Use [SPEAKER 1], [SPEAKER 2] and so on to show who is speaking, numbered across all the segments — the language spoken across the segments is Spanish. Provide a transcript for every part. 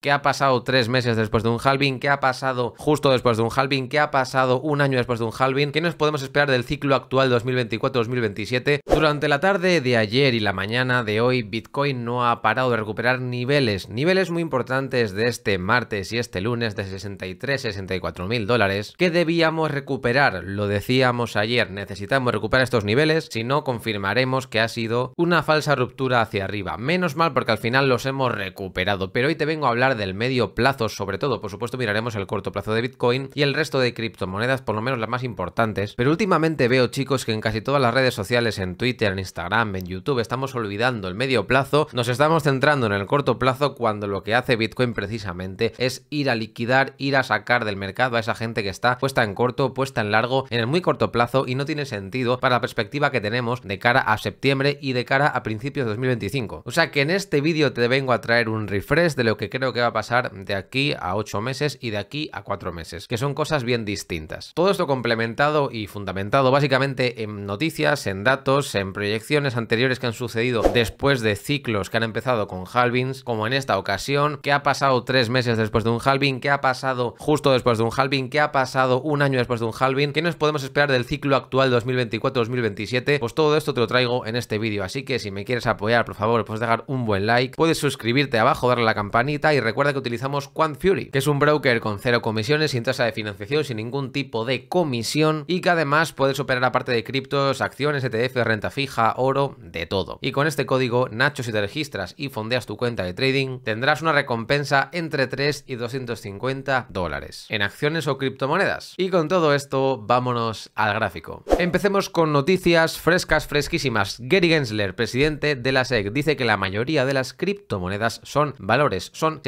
[SPEAKER 1] ¿Qué ha pasado tres meses después de un halving? ¿Qué ha pasado justo después de un halving? ¿Qué ha pasado un año después de un halving? ¿Qué nos podemos esperar del ciclo actual 2024-2027? Durante la tarde de ayer y la mañana de hoy, Bitcoin no ha parado de recuperar niveles, niveles muy importantes de este martes y este lunes de 63, 64 mil dólares que debíamos recuperar. Lo decíamos ayer, necesitamos recuperar estos niveles, si no confirmaremos que ha sido una falsa ruptura hacia arriba. Menos mal porque al final los hemos recuperado, pero hoy te vengo a hablar del medio plazo, sobre todo, por supuesto miraremos el corto plazo de Bitcoin y el resto de criptomonedas, por lo menos las más importantes, pero últimamente veo chicos que en casi todas las redes sociales, en Twitter, en Instagram, en YouTube, estamos olvidando el medio plazo, nos estamos centrando en el corto plazo cuando lo que hace Bitcoin precisamente es ir a liquidar, ir a sacar del mercado a esa gente que está puesta en corto, puesta en largo, en el muy corto plazo y no tiene sentido para la perspectiva que tenemos de cara a septiembre y de cara a principios de 2025. O sea que en este vídeo te vengo a traer un refresh de lo que creo que va a pasar de aquí a 8 meses y de aquí a 4 meses, que son cosas bien distintas. Todo esto complementado y fundamentado básicamente en noticias, en datos, en proyecciones anteriores que han sucedido después de ciclos que han empezado con halvings, como en esta ocasión, que ha pasado 3 meses después de un halving, que ha pasado justo después de un halving, que ha pasado un año después de un halving, que nos podemos esperar del ciclo actual 2024-2027, pues todo esto te lo traigo en este vídeo, así que si me quieres apoyar, por favor, puedes dejar un buen like, puedes suscribirte abajo, darle la campanita y recuerda que utilizamos Quant Fury, que es un broker con cero comisiones, sin tasa de financiación, sin ningún tipo de comisión y que además puedes operar aparte de criptos, acciones, ETF, renta fija, oro, de todo. Y con este código, Nacho, si te registras y fondeas tu cuenta de trading, tendrás una recompensa entre 3 y 250 dólares en acciones o criptomonedas. Y con todo esto, vámonos al gráfico. Empecemos con noticias frescas, fresquísimas. Gary Gensler, presidente de la SEC, dice que la mayoría de las criptomonedas son valores, son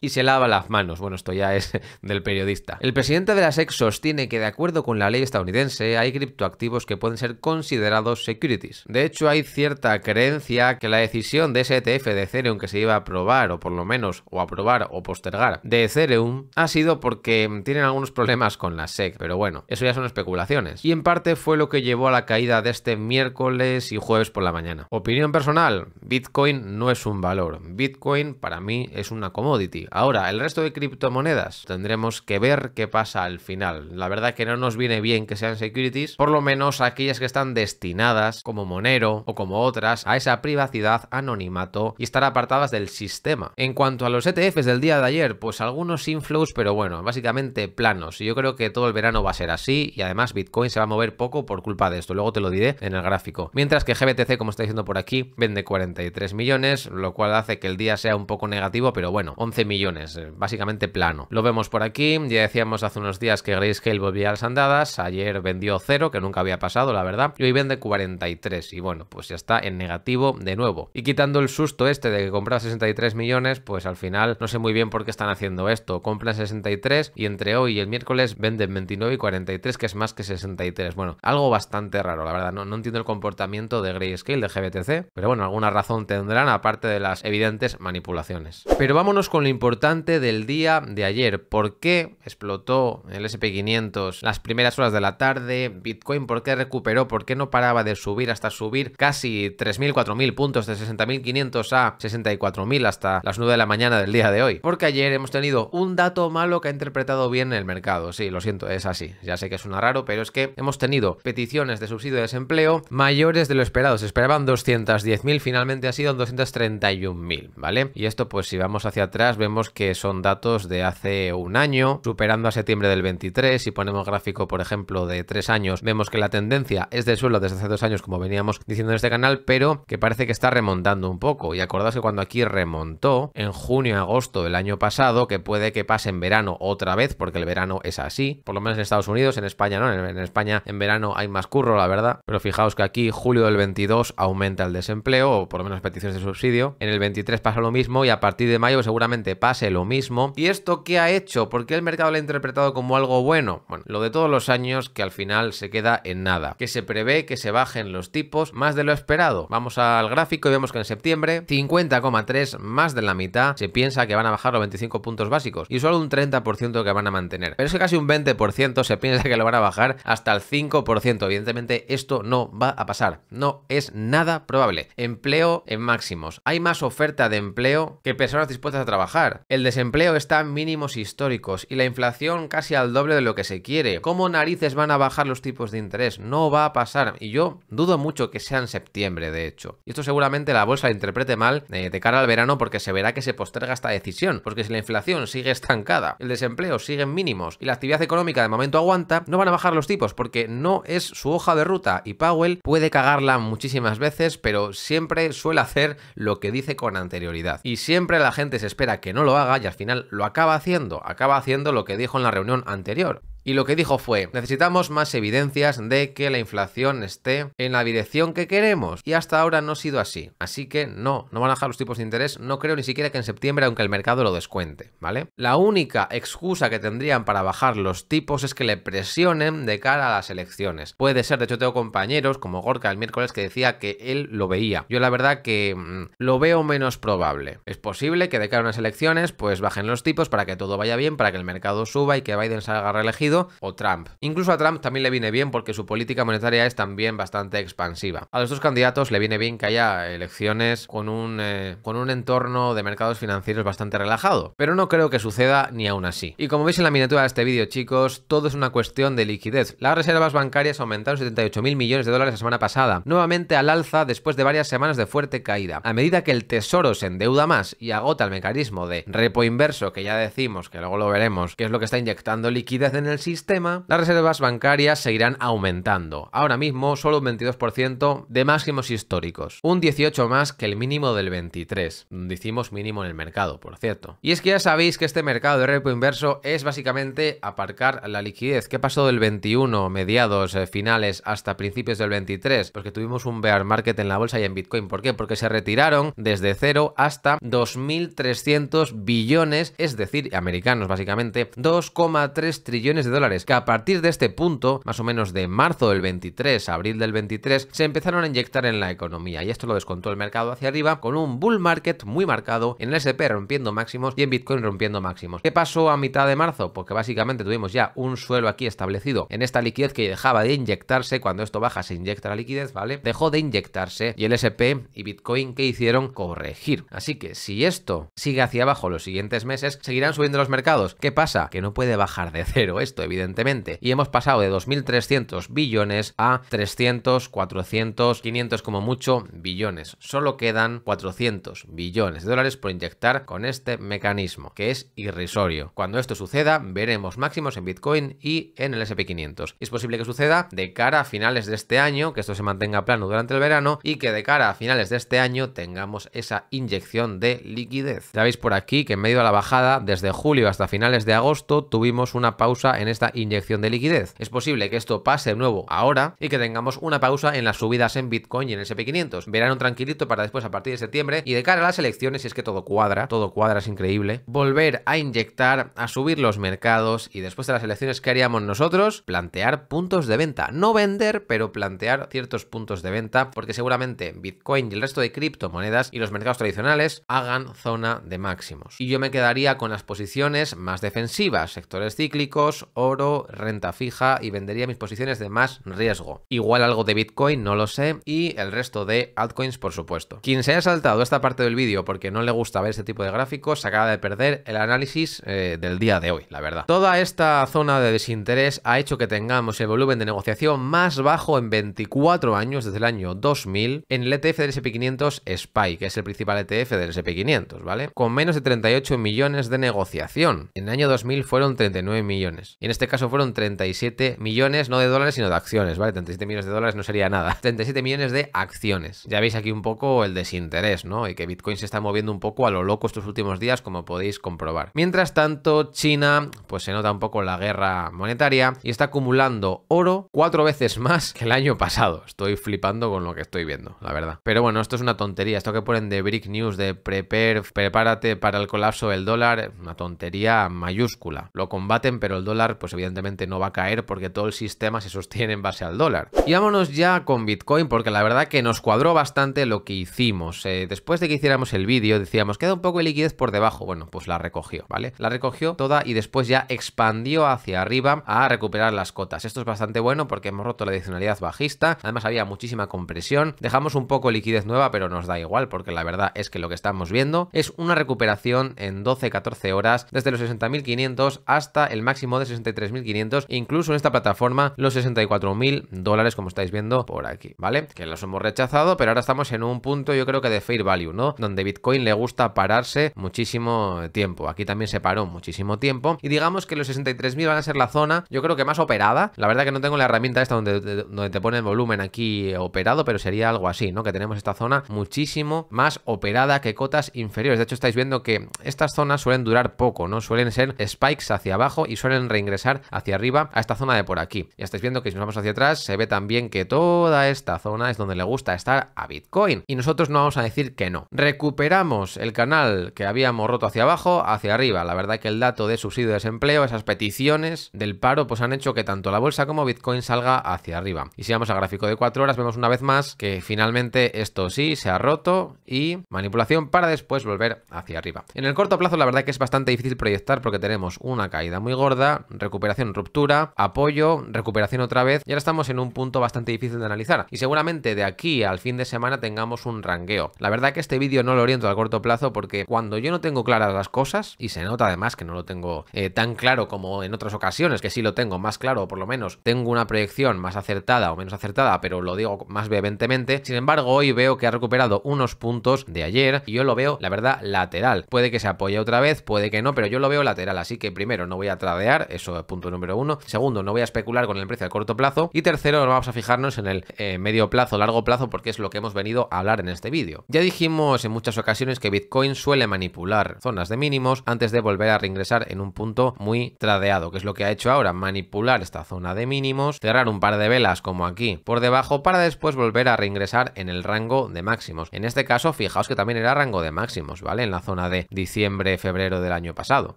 [SPEAKER 1] y se lava las manos. Bueno, esto ya es del periodista. El presidente de la SEC sostiene que de acuerdo con la ley estadounidense hay criptoactivos que pueden ser considerados securities. De hecho, hay cierta creencia que la decisión de ese ETF de Ethereum que se iba a aprobar o por lo menos o aprobar o postergar de Ethereum ha sido porque tienen algunos problemas con la SEC, pero bueno, eso ya son especulaciones. Y en parte fue lo que llevó a la caída de este miércoles y jueves por la mañana. Opinión personal, Bitcoin no es un valor. Bitcoin para mí es una compra Ahora, el resto de criptomonedas tendremos que ver qué pasa al final. La verdad que no nos viene bien que sean securities, por lo menos aquellas que están destinadas como Monero o como otras a esa privacidad, anonimato y estar apartadas del sistema. En cuanto a los ETFs del día de ayer, pues algunos inflows, pero bueno, básicamente planos. Y Yo creo que todo el verano va a ser así y además Bitcoin se va a mover poco por culpa de esto. Luego te lo diré en el gráfico. Mientras que GBTC, como está diciendo por aquí, vende 43 millones, lo cual hace que el día sea un poco negativo, pero bueno, 11 millones, eh, básicamente plano. Lo vemos por aquí, ya decíamos hace unos días que Grayscale volvía a las andadas, ayer vendió 0, que nunca había pasado, la verdad, y hoy vende 43, y bueno, pues ya está en negativo de nuevo. Y quitando el susto este de que comprara 63 millones, pues al final no sé muy bien por qué están haciendo esto, compran 63 y entre hoy y el miércoles venden 29 y 43, que es más que 63. Bueno, algo bastante raro, la verdad, no, no entiendo el comportamiento de Grayscale, de GBTC, pero bueno, alguna razón tendrán aparte de las evidentes manipulaciones. Pero vámonos con lo importante del día de ayer. ¿Por qué explotó el SP500 las primeras horas de la tarde? Bitcoin, ¿por qué recuperó? ¿Por qué no paraba de subir hasta subir casi 3.000, 4.000 puntos de 60.500 a 64.000 hasta las 9 de la mañana del día de hoy? Porque ayer hemos tenido un dato malo que ha interpretado bien el mercado. Sí, lo siento, es así. Ya sé que suena raro, pero es que hemos tenido peticiones de subsidio de desempleo mayores de lo esperado. Se esperaban 210.000, finalmente ha sido 231.000, ¿vale? Y esto pues si vamos hacia atrás vemos que son datos de hace un año, superando a septiembre del 23. Si ponemos gráfico, por ejemplo, de tres años, vemos que la tendencia es del suelo desde hace dos años, como veníamos diciendo en este canal, pero que parece que está remontando un poco. Y acordaos que cuando aquí remontó, en junio, agosto del año pasado, que puede que pase en verano otra vez, porque el verano es así, por lo menos en Estados Unidos, en España no, en, España en verano hay más curro, la verdad, pero fijaos que aquí julio del 22 aumenta el desempleo, o por lo menos peticiones de subsidio, en el 23 pasa lo mismo y a partir de mayo se seguramente pase lo mismo. ¿Y esto que ha hecho? porque el mercado lo ha interpretado como algo bueno? Bueno, lo de todos los años que al final se queda en nada. Que se prevé que se bajen los tipos más de lo esperado. Vamos al gráfico y vemos que en septiembre 50,3 más de la mitad se piensa que van a bajar los 25 puntos básicos y solo un 30% que van a mantener. Pero es que casi un 20% se piensa que lo van a bajar hasta el 5%. Evidentemente esto no va a pasar. No es nada probable. Empleo en máximos. Hay más oferta de empleo que personas dispuestas a trabajar. El desempleo está en mínimos históricos y la inflación casi al doble de lo que se quiere. ¿Cómo narices van a bajar los tipos de interés? No va a pasar. Y yo dudo mucho que sea en septiembre, de hecho. Y esto seguramente la bolsa interprete mal eh, de cara al verano porque se verá que se posterga esta decisión. Porque si la inflación sigue estancada, el desempleo sigue en mínimos y la actividad económica de momento aguanta, no van a bajar los tipos porque no es su hoja de ruta. Y Powell puede cagarla muchísimas veces, pero siempre suele hacer lo que dice con anterioridad. Y siempre la gente se espera que no lo haga y al final lo acaba haciendo, acaba haciendo lo que dijo en la reunión anterior. Y lo que dijo fue, necesitamos más evidencias de que la inflación esté en la dirección que queremos. Y hasta ahora no ha sido así. Así que no, no van a bajar los tipos de interés. No creo ni siquiera que en septiembre, aunque el mercado lo descuente, ¿vale? La única excusa que tendrían para bajar los tipos es que le presionen de cara a las elecciones. Puede ser, de hecho tengo compañeros como Gorka el miércoles que decía que él lo veía. Yo la verdad que mm, lo veo menos probable. Es posible que de cara a unas elecciones pues bajen los tipos para que todo vaya bien, para que el mercado suba y que Biden salga reelegido o Trump. Incluso a Trump también le viene bien porque su política monetaria es también bastante expansiva. A los dos candidatos le viene bien que haya elecciones con un, eh, con un entorno de mercados financieros bastante relajado, pero no creo que suceda ni aún así. Y como veis en la miniatura de este vídeo, chicos, todo es una cuestión de liquidez. Las reservas bancarias aumentaron 78.000 millones de dólares la semana pasada, nuevamente al alza después de varias semanas de fuerte caída. A medida que el Tesoro se endeuda más y agota el mecanismo de repo inverso, que ya decimos, que luego lo veremos, que es lo que está inyectando liquidez en el sistema, las reservas bancarias seguirán aumentando. Ahora mismo solo un 22% de máximos históricos, un 18 más que el mínimo del 23, mm, Dicimos mínimo en el mercado, por cierto. Y es que ya sabéis que este mercado de repo inverso es básicamente aparcar la liquidez. ¿Qué pasó del 21, mediados, eh, finales hasta principios del 23? Porque tuvimos un bear market en la bolsa y en Bitcoin. ¿Por qué? Porque se retiraron desde cero hasta 2.300 billones, es decir, americanos básicamente, 2,3 trillones de dólares, que a partir de este punto, más o menos de marzo del 23 abril del 23, se empezaron a inyectar en la economía y esto lo descontó el mercado hacia arriba con un bull market muy marcado en el SP rompiendo máximos y en Bitcoin rompiendo máximos. ¿Qué pasó a mitad de marzo? Porque pues básicamente tuvimos ya un suelo aquí establecido en esta liquidez que dejaba de inyectarse, cuando esto baja se inyecta la liquidez, ¿vale? Dejó de inyectarse y el SP y Bitcoin que hicieron corregir. Así que si esto sigue hacia abajo los siguientes meses, seguirán subiendo los mercados. ¿Qué pasa? Que no puede bajar de cero esto evidentemente, y hemos pasado de 2.300 billones a 300, 400, 500 como mucho billones. Solo quedan 400 billones de dólares por inyectar con este mecanismo, que es irrisorio. Cuando esto suceda, veremos máximos en Bitcoin y en el SP500. Es posible que suceda de cara a finales de este año, que esto se mantenga plano durante el verano y que de cara a finales de este año tengamos esa inyección de liquidez. Ya veis por aquí que en medio de la bajada, desde julio hasta finales de agosto, tuvimos una pausa en esta inyección de liquidez. Es posible que esto pase de nuevo ahora y que tengamos una pausa en las subidas en Bitcoin y en el SP500. Verán un tranquilito para después a partir de septiembre y de cara a las elecciones, si es que todo cuadra, todo cuadra es increíble, volver a inyectar, a subir los mercados y después de las elecciones, ¿qué haríamos nosotros? Plantear puntos de venta. No vender, pero plantear ciertos puntos de venta porque seguramente Bitcoin y el resto de criptomonedas y los mercados tradicionales hagan zona de máximos. Y yo me quedaría con las posiciones más defensivas, sectores cíclicos, oro, renta fija y vendería mis posiciones de más riesgo. Igual algo de Bitcoin, no lo sé, y el resto de altcoins, por supuesto. Quien se haya saltado esta parte del vídeo porque no le gusta ver este tipo de gráficos, se acaba de perder el análisis eh, del día de hoy, la verdad. Toda esta zona de desinterés ha hecho que tengamos el volumen de negociación más bajo en 24 años desde el año 2000 en el ETF del SP500 SPY, que es el principal ETF del SP500, ¿vale? Con menos de 38 millones de negociación. En el año 2000 fueron 39 millones. Y en este caso fueron 37 millones, no de dólares, sino de acciones, ¿vale? 37 millones de dólares no sería nada. 37 millones de acciones. Ya veis aquí un poco el desinterés, ¿no? Y que Bitcoin se está moviendo un poco a lo loco estos últimos días, como podéis comprobar. Mientras tanto, China, pues se nota un poco la guerra monetaria y está acumulando oro cuatro veces más que el año pasado. Estoy flipando con lo que estoy viendo, la verdad. Pero bueno, esto es una tontería. Esto que ponen de Brick News de prepare, prepárate para el colapso del dólar, una tontería mayúscula. Lo combaten, pero el dólar pues evidentemente no va a caer porque todo el sistema se sostiene en base al dólar. Y vámonos ya con Bitcoin porque la verdad que nos cuadró bastante lo que hicimos. Eh, después de que hiciéramos el vídeo decíamos, queda un poco de liquidez por debajo. Bueno, pues la recogió, ¿vale? La recogió toda y después ya expandió hacia arriba a recuperar las cotas. Esto es bastante bueno porque hemos roto la adicionalidad bajista. Además había muchísima compresión. Dejamos un poco de liquidez nueva, pero nos da igual porque la verdad es que lo que estamos viendo es una recuperación en 12-14 horas desde los 60.500 hasta el máximo de 60 63.500, e incluso en esta plataforma los 64.000 dólares, como estáis viendo por aquí, ¿vale? Que los hemos rechazado, pero ahora estamos en un punto, yo creo que de fair value, ¿no? Donde Bitcoin le gusta pararse muchísimo tiempo. Aquí también se paró muchísimo tiempo. Y digamos que los 63.000 van a ser la zona, yo creo que más operada. La verdad que no tengo la herramienta esta donde, donde te pone el volumen aquí operado, pero sería algo así, ¿no? Que tenemos esta zona muchísimo más operada que cotas inferiores. De hecho, estáis viendo que estas zonas suelen durar poco, ¿no? Suelen ser spikes hacia abajo y suelen reingresar hacia arriba a esta zona de por aquí. Ya estáis viendo que si nos vamos hacia atrás se ve también que toda esta zona es donde le gusta estar a Bitcoin y nosotros no vamos a decir que no. Recuperamos el canal que habíamos roto hacia abajo, hacia arriba. La verdad que el dato de subsidio de desempleo, esas peticiones del paro, pues han hecho que tanto la bolsa como Bitcoin salga hacia arriba. Y si vamos al gráfico de cuatro horas, vemos una vez más que finalmente esto sí se ha roto y manipulación para después volver hacia arriba. En el corto plazo la verdad que es bastante difícil proyectar porque tenemos una caída muy gorda, recuperación, ruptura, apoyo, recuperación otra vez. Y ahora estamos en un punto bastante difícil de analizar. Y seguramente de aquí al fin de semana tengamos un rangueo. La verdad que este vídeo no lo oriento a corto plazo porque cuando yo no tengo claras las cosas, y se nota además que no lo tengo eh, tan claro como en otras ocasiones, que sí lo tengo más claro, o por lo menos tengo una proyección más acertada o menos acertada, pero lo digo más vehementemente. Sin embargo, hoy veo que ha recuperado unos puntos de ayer y yo lo veo, la verdad, lateral. Puede que se apoye otra vez, puede que no, pero yo lo veo lateral. Así que primero no voy a tradear, eso eh, punto número uno. Segundo, no voy a especular con el precio a corto plazo. Y tercero, vamos a fijarnos en el eh, medio plazo, largo plazo, porque es lo que hemos venido a hablar en este vídeo. Ya dijimos en muchas ocasiones que Bitcoin suele manipular zonas de mínimos antes de volver a reingresar en un punto muy tradeado, que es lo que ha hecho ahora, manipular esta zona de mínimos, cerrar un par de velas como aquí por debajo para después volver a reingresar en el rango de máximos. En este caso, fijaos que también era rango de máximos, ¿vale? En la zona de diciembre, febrero del año pasado.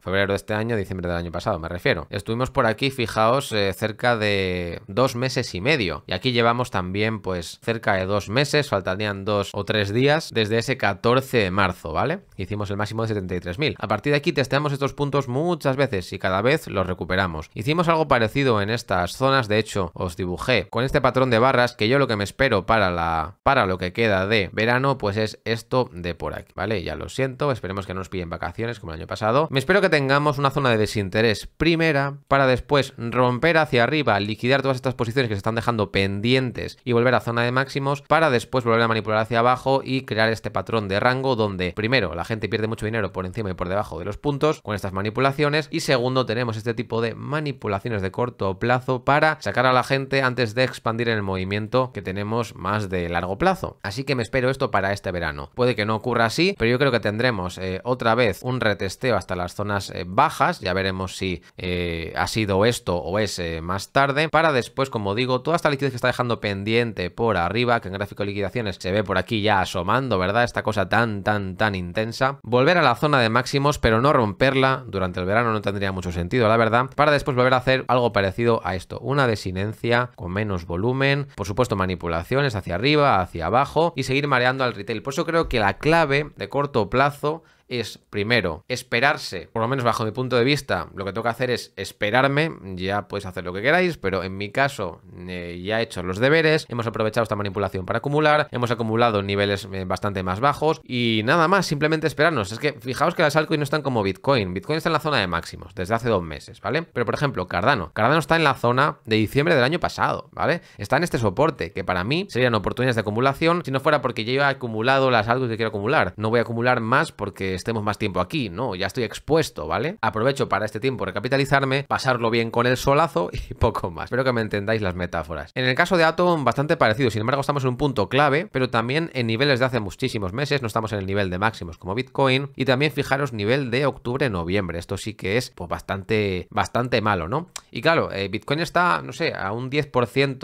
[SPEAKER 1] Febrero de este año, diciembre del año pasado, me refiero. Esto Estuvimos por aquí, fijaos, eh, cerca de dos meses y medio. Y aquí llevamos también, pues, cerca de dos meses, faltarían dos o tres días desde ese 14 de marzo, ¿vale? Hicimos el máximo de 73.000. A partir de aquí testeamos estos puntos muchas veces y cada vez los recuperamos. Hicimos algo parecido en estas zonas, de hecho, os dibujé con este patrón de barras que yo lo que me espero para, la, para lo que queda de verano, pues es esto de por aquí, ¿vale? Ya lo siento, esperemos que no nos pillen vacaciones como el año pasado. Me espero que tengamos una zona de desinterés primera para después romper hacia arriba, liquidar todas estas posiciones que se están dejando pendientes y volver a zona de máximos, para después volver a manipular hacia abajo y crear este patrón de rango donde primero la gente pierde mucho dinero por encima y por debajo de los puntos con estas manipulaciones y segundo tenemos este tipo de manipulaciones de corto plazo para sacar a la gente antes de expandir en el movimiento que tenemos más de largo plazo. Así que me espero esto para este verano. Puede que no ocurra así, pero yo creo que tendremos eh, otra vez un retesteo hasta las zonas eh, bajas, ya veremos si eh, eh, ha sido esto o es más tarde, para después, como digo, toda esta liquidez que está dejando pendiente por arriba, que en gráfico de liquidaciones se ve por aquí ya asomando, ¿verdad? Esta cosa tan, tan, tan intensa. Volver a la zona de máximos, pero no romperla durante el verano no tendría mucho sentido, la verdad, para después volver a hacer algo parecido a esto, una desinencia con menos volumen, por supuesto manipulaciones hacia arriba, hacia abajo y seguir mareando al retail. Por eso creo que la clave de corto plazo es, primero, esperarse, por lo menos bajo mi punto de vista, lo que tengo que hacer es esperarme, ya podéis hacer lo que queráis, pero en mi caso eh, ya he hecho los deberes, hemos aprovechado esta manipulación para acumular, hemos acumulado niveles eh, bastante más bajos y nada más, simplemente esperarnos. Es que fijaos que las altcoins no están como Bitcoin, Bitcoin está en la zona de máximos desde hace dos meses, ¿vale? Pero por ejemplo, Cardano, Cardano está en la zona de diciembre del año pasado, ¿vale? Está en este soporte que para mí serían oportunidades de acumulación si no fuera porque yo he acumulado las altcoins que quiero acumular. No voy a acumular más porque estemos más tiempo aquí, no, ya estoy expuesto, ¿vale? Aprovecho para este tiempo recapitalizarme, pasarlo bien con el solazo y poco más. Espero que me entendáis las metáforas. En el caso de Atom, bastante parecido, sin embargo estamos en un punto clave, pero también en niveles de hace muchísimos meses, no estamos en el nivel de máximos como Bitcoin, y también fijaros nivel de octubre-noviembre, esto sí que es pues, bastante, bastante malo, ¿no? Y claro, eh, Bitcoin está, no sé, a un 10%,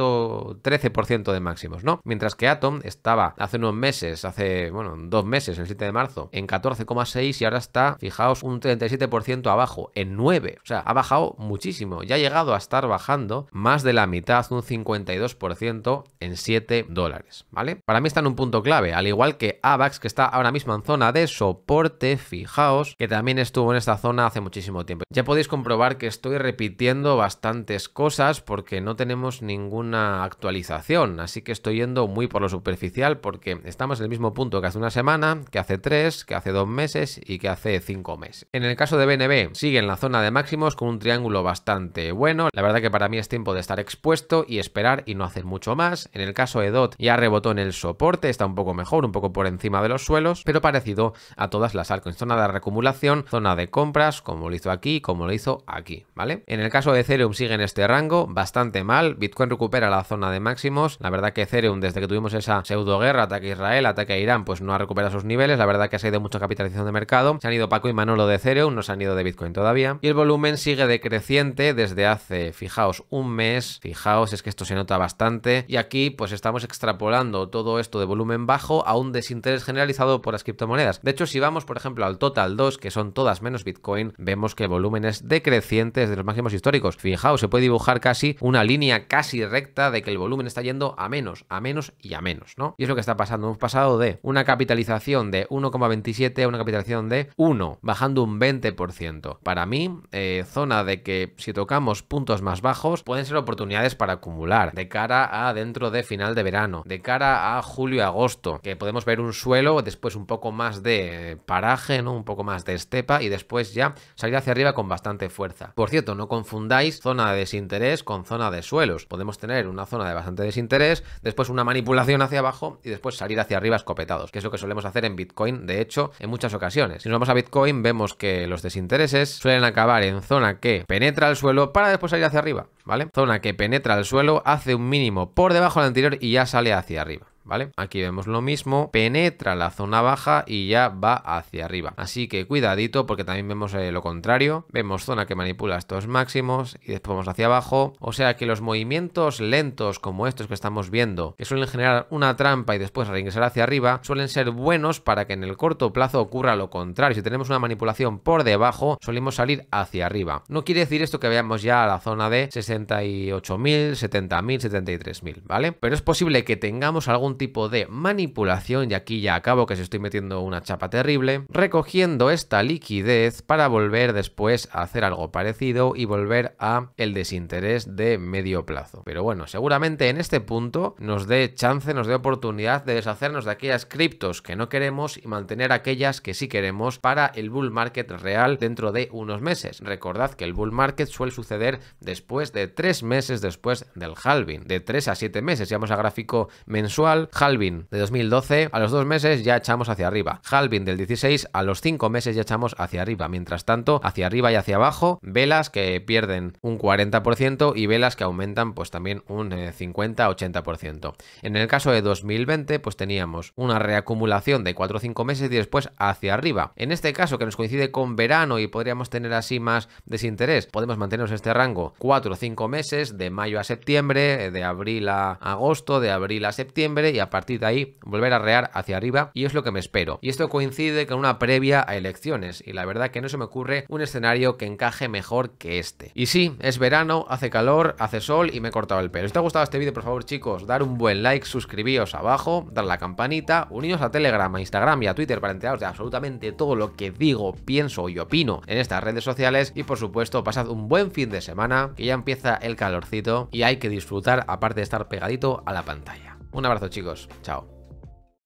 [SPEAKER 1] 13% de máximos, ¿no? Mientras que Atom estaba hace unos meses, hace, bueno, dos meses, el 7 de marzo, en 14,5 6 y ahora está, fijaos, un 37% abajo, en 9. O sea, ha bajado muchísimo. Ya ha llegado a estar bajando más de la mitad, un 52% en 7 dólares, ¿vale? Para mí está en un punto clave, al igual que AVAX, que está ahora mismo en zona de soporte, fijaos, que también estuvo en esta zona hace muchísimo tiempo. Ya podéis comprobar que estoy repitiendo bastantes cosas porque no tenemos ninguna actualización, así que estoy yendo muy por lo superficial porque estamos en el mismo punto que hace una semana, que hace tres, que hace dos meses, y que hace 5 meses. En el caso de BNB sigue en la zona de máximos con un triángulo bastante bueno. La verdad que para mí es tiempo de estar expuesto y esperar y no hacer mucho más. En el caso de DOT ya rebotó en el soporte, está un poco mejor, un poco por encima de los suelos, pero parecido a todas las altcoins. Zona de recumulación zona de compras, como lo hizo aquí, como lo hizo aquí, ¿vale? En el caso de Ethereum sigue en este rango, bastante mal. Bitcoin recupera la zona de máximos. La verdad que Ethereum, desde que tuvimos esa pseudo guerra, ataque a Israel, ataque a Irán, pues no ha recuperado sus niveles. La verdad que ha salido mucha capitalización de mercado. Se han ido Paco y Manolo de cero no se han ido de Bitcoin todavía. Y el volumen sigue decreciente desde hace, fijaos, un mes. Fijaos, es que esto se nota bastante. Y aquí pues estamos extrapolando todo esto de volumen bajo a un desinterés generalizado por las criptomonedas. De hecho, si vamos, por ejemplo, al total 2, que son todas menos Bitcoin, vemos que el volumen es decreciente desde los máximos históricos. Fijaos, se puede dibujar casi una línea casi recta de que el volumen está yendo a menos, a menos y a menos, ¿no? Y es lo que está pasando. Hemos pasado de una capitalización de 1,27 a una capitalización de 1, bajando un 20%. Para mí, eh, zona de que si tocamos puntos más bajos, pueden ser oportunidades para acumular de cara a dentro de final de verano, de cara a julio-agosto, que podemos ver un suelo, después un poco más de paraje, ¿no? un poco más de estepa y después ya salir hacia arriba con bastante fuerza. Por cierto, no confundáis zona de desinterés con zona de suelos. Podemos tener una zona de bastante desinterés, después una manipulación hacia abajo y después salir hacia arriba escopetados, que es lo que solemos hacer en Bitcoin, de hecho, en muchas ocasiones si nos vamos a Bitcoin, vemos que los desintereses suelen acabar en zona que penetra el suelo para después salir hacia arriba, ¿vale? Zona que penetra el suelo, hace un mínimo por debajo del anterior y ya sale hacia arriba. ¿vale? Aquí vemos lo mismo, penetra la zona baja y ya va hacia arriba. Así que cuidadito porque también vemos eh, lo contrario, vemos zona que manipula estos máximos y después vamos hacia abajo, o sea que los movimientos lentos como estos que estamos viendo, que suelen generar una trampa y después reingresar hacia arriba, suelen ser buenos para que en el corto plazo ocurra lo contrario. Si tenemos una manipulación por debajo, solemos salir hacia arriba. No quiere decir esto que veamos ya a la zona de 68.000, 70.000, 73.000, ¿vale? Pero es posible que tengamos algún tipo de manipulación, y aquí ya acabo que se estoy metiendo una chapa terrible, recogiendo esta liquidez para volver después a hacer algo parecido y volver a el desinterés de medio plazo. Pero bueno, seguramente en este punto nos dé chance, nos dé oportunidad de deshacernos de aquellas criptos que no queremos y mantener aquellas que sí queremos para el bull market real dentro de unos meses. Recordad que el bull market suele suceder después de tres meses después del halving, de tres a siete meses, si vamos a gráfico mensual Halvin de 2012 a los dos meses ya echamos hacia arriba, halving del 16 a los cinco meses ya echamos hacia arriba, mientras tanto hacia arriba y hacia abajo, velas que pierden un 40% y velas que aumentan pues también un 50-80%. Eh, en el caso de 2020 pues teníamos una reacumulación de 4 o 5 meses y después hacia arriba. En este caso que nos coincide con verano y podríamos tener así más desinterés, podemos mantenernos este rango 4 o 5 meses de mayo a septiembre, eh, de abril a agosto, de abril a septiembre y a partir de ahí volver a rear hacia arriba y es lo que me espero. Y esto coincide con una previa a elecciones y la verdad que no se me ocurre un escenario que encaje mejor que este. Y sí, es verano, hace calor, hace sol y me he cortado el pelo. Si te ha gustado este vídeo, por favor chicos, dar un buen like, suscribíos abajo, dar la campanita, unidos a Telegram, a Instagram y a Twitter para enteraros de absolutamente todo lo que digo, pienso y opino en estas redes sociales y por supuesto pasad un buen fin de semana que ya empieza el calorcito y hay que disfrutar aparte de estar pegadito a la pantalla. Un abrazo, chicos. Chao.